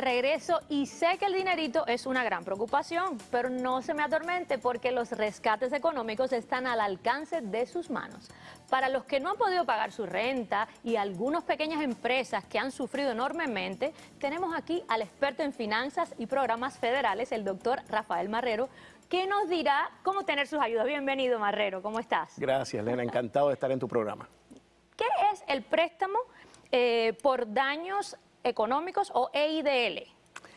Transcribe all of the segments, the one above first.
regreso y sé que el dinerito es una gran preocupación, pero no se me atormente porque los rescates económicos están al alcance de sus manos. Para los que no han podido pagar su renta y algunas pequeñas empresas que han sufrido enormemente, tenemos aquí al experto en finanzas y programas federales, el doctor Rafael Marrero, que nos dirá cómo tener sus ayudas. Bienvenido, Marrero, ¿cómo estás? Gracias, Lena, encantado de estar en tu programa. ¿Qué es el préstamo eh, por daños Económicos o EIDL.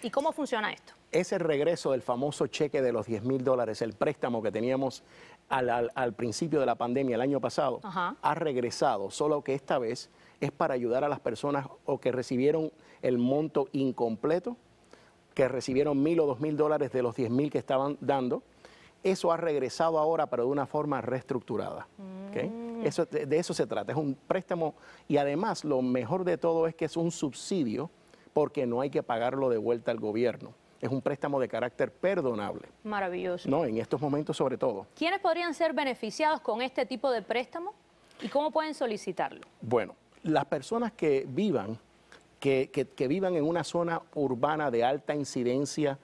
¿Y cómo funciona esto? Es el regreso del famoso cheque de los 10 mil dólares, el préstamo que teníamos al, principio de la pandemia el año pasado, ha regresado, solo que esta vez es para ayudar a las personas o que recibieron el monto incompleto, que recibieron mil o dos mil dólares de los 10 mil que estaban dando. Eso ha regresado ahora, pero de una forma reestructurada. Mm de, eso se trata, es un préstamo y además lo mejor de todo es que es un subsidio porque no hay que pagarlo de vuelta al gobierno es un préstamo de carácter perdonable. Maravilloso. No, en estos momentos sobre todo. ¿Quiénes podrían ser beneficiados con este tipo de préstamo y cómo pueden solicitarlo? Bueno, las personas que vivan, que, vivan en una zona urbana de alta incidencia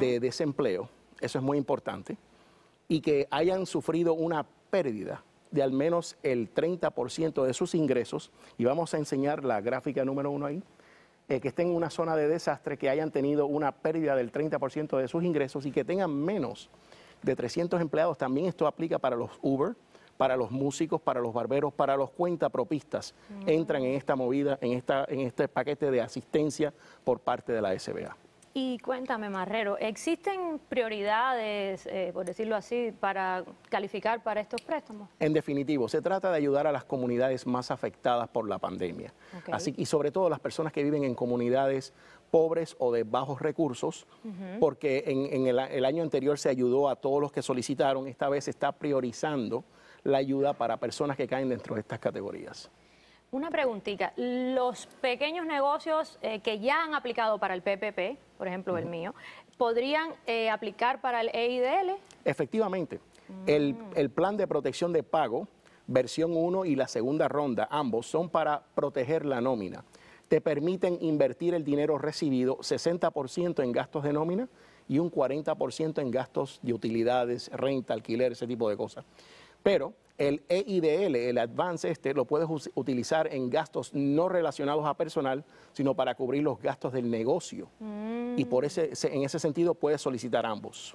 de desempleo, eso es muy importante, y que hayan sufrido una pérdida de al menos el 30% de sus ingresos, y vamos a enseñar la gráfica número uno ahí, eh, que estén en una zona de desastre, que hayan tenido una pérdida del 30% de sus ingresos y que tengan menos de 300 empleados. También esto aplica para los Uber, para los músicos, para los barberos, para los cuentapropistas. Mm. Entran en esta movida, en, esta, en este paquete de asistencia por parte de la SBA. Y cuéntame, Marrero, ¿existen prioridades, eh, por decirlo así, para calificar para estos préstamos? En definitivo, se trata de ayudar a las comunidades más afectadas por la pandemia. Así, y sobre todo las personas que viven en comunidades pobres o de bajos recursos, porque en, el, el, año anterior se ayudó a todos los que solicitaron, esta vez se está priorizando la ayuda para personas que caen dentro de estas categorías. Una preguntita, los pequeños negocios eh, que ya han aplicado para el PPP, por ejemplo el mío, ¿podrían eh, aplicar para el EIDL? Efectivamente, el, mm. el, plan de protección de pago, versión 1 y la segunda ronda, ambos son para proteger la nómina. Te permiten invertir el dinero recibido 60% en gastos de nómina y un 40% en gastos de utilidades, renta, alquiler, ese tipo de cosas. Pero el EIDL, el Advance este, lo puedes utilizar en gastos no relacionados a personal, sino para cubrir los gastos del negocio. Y por mm. ese, en ese sentido puedes solicitar ambos.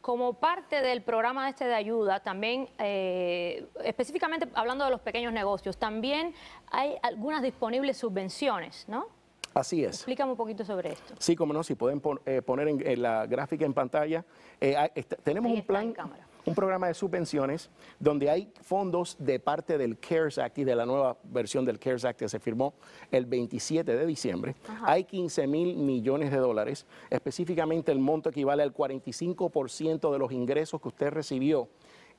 Como parte del programa este de ayuda, también eh, específicamente hablando de los pequeños negocios, también hay algunas disponibles subvenciones, ¿no? Así es. Explícame un poquito sobre esto. Sí, como no, si pueden eh, poner en, la gráfica en pantalla. Eh, tenemos un plan. cámara un programa de subvenciones donde hay fondos de parte del CARES Act y de la nueva versión del CARES Act que se firmó el 27 de diciembre. Hay 15 mil millones de dólares. Específicamente el monto equivale al 45% de los ingresos que usted recibió.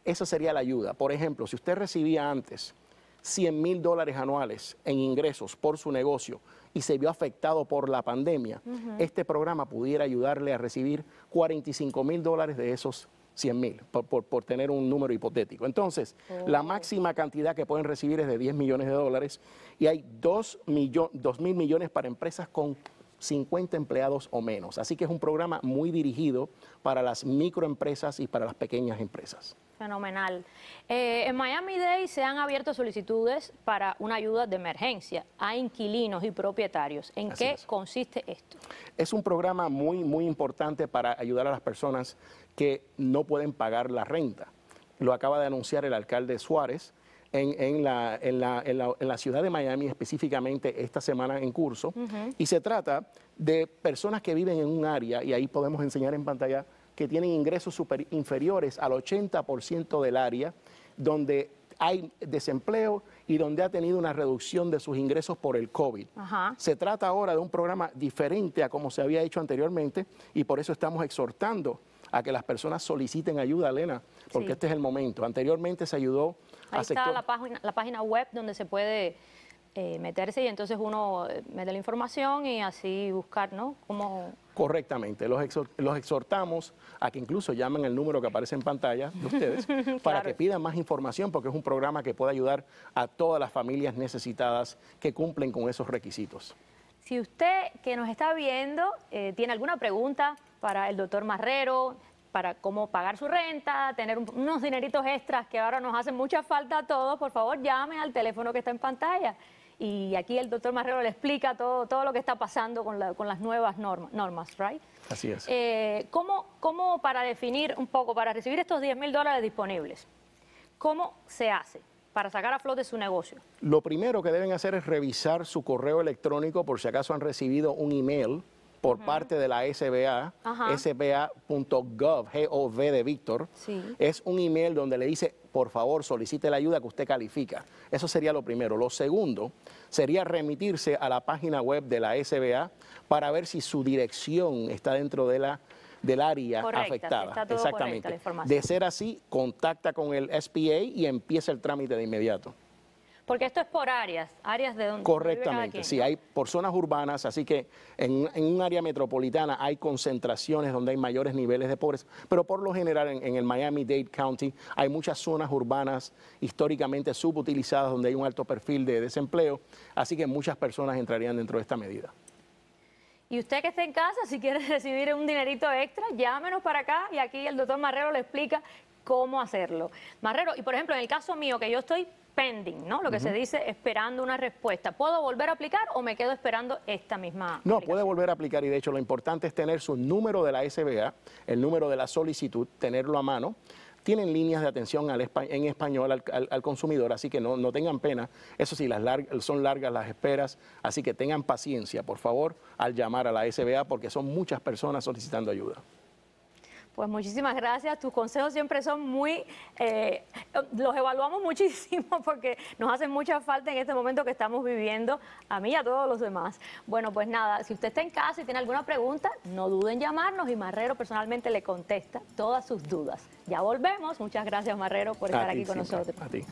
Esa sería la ayuda. Por ejemplo, si usted recibía antes 100 mil dólares anuales en ingresos por su negocio y se vio afectado por la pandemia, este programa pudiera ayudarle a recibir 45 mil dólares de esos 100 mil, por, por, tener un número hipotético. Entonces, la oh. máxima cantidad que pueden recibir es de 10 millones de dólares y hay dos 2 mil millones para empresas con 50 empleados o menos. Así que es un programa muy dirigido para las microempresas y para las pequeñas empresas. Fenomenal. Eh, en Miami-Dade se han abierto solicitudes para una ayuda de emergencia a inquilinos y propietarios. ¿En qué consiste esto? Es un programa muy, muy importante para ayudar a las personas que no pueden pagar la renta. Lo acaba de anunciar el alcalde Suárez en, la, ciudad de Miami, específicamente esta semana en curso. Y se trata de personas que viven en un área, y ahí podemos enseñar en pantalla, que tienen ingresos super inferiores al 80% del área, donde hay desempleo y donde ha tenido una reducción de sus ingresos por el COVID. Se trata ahora de un programa diferente a como se había hecho anteriormente y por eso estamos exhortando a que las personas soliciten ayuda, Elena, porque este es el momento. Anteriormente se ayudó Ahí está la página, la página web donde se puede eh, meterse y entonces uno eh, mete la información y así buscar, ¿no? Correctamente, los, exhortamos a que incluso llamen el número que aparece en pantalla de ustedes para que pidan más información porque es un programa que puede ayudar a todas las familias necesitadas que cumplen con esos requisitos. Si usted que nos está viendo eh, tiene alguna pregunta para el doctor Marrero, para cómo pagar su renta, tener unos dineritos extras que ahora nos hacen mucha falta a todos, por favor llamen al teléfono que está en pantalla. Y aquí el doctor Marrero le explica todo, todo lo que está pasando con, las nuevas normas. normas, ¿right? Así es. Eh, ¿cómo, ¿Cómo para definir un poco, para recibir estos 10 mil dólares disponibles, cómo se hace? para sacar a flote su negocio? Lo primero que deben hacer es revisar su correo electrónico por si acaso han recibido un email por parte de la SBA, sba.gov, g de Víctor, es un email donde le dice, por favor, solicite la ayuda que usted califica. Eso sería lo primero. Lo segundo sería remitirse a la página web de la SBA para ver si su dirección está dentro de la del área afectada. Exactamente. de ser así, contacta con el SBA y empieza el trámite de inmediato. Porque esto es por áreas, áreas de donde. Correctamente, sí, hay por zonas urbanas, así que en, un área metropolitana hay concentraciones donde hay mayores niveles de pobres. pero por lo general en, el Miami-Dade County hay muchas zonas urbanas históricamente subutilizadas donde hay un alto perfil de desempleo, así que muchas personas entrarían dentro de esta medida. Y usted que está en casa, si quiere recibir un dinerito extra, llámenos para acá y aquí el doctor Marrero le explica cómo hacerlo. Marrero, y por ejemplo, en el caso mío, que yo estoy pending, ¿no? Lo que se dice esperando una respuesta. ¿Puedo volver a aplicar o me quedo esperando esta misma? No, puede volver a aplicar y de hecho lo importante es tener su número de la SBA, el número de la solicitud, tenerlo a mano tienen líneas de atención en español al, consumidor, así que no, tengan pena. Eso sí, son largas las esperas, así que tengan paciencia, por favor, al llamar a la SBA, porque son muchas personas solicitando ayuda. Pues muchísimas gracias. Tus consejos siempre son muy, eh, los evaluamos muchísimo porque nos hacen mucha falta en este momento que estamos viviendo, a mí y a todos los demás. Bueno, pues nada, si usted está en casa y tiene alguna pregunta, no duden en llamarnos y Marrero personalmente le contesta todas sus dudas. Ya volvemos. Muchas gracias, Marrero, por estar aquí con nosotros. A ti.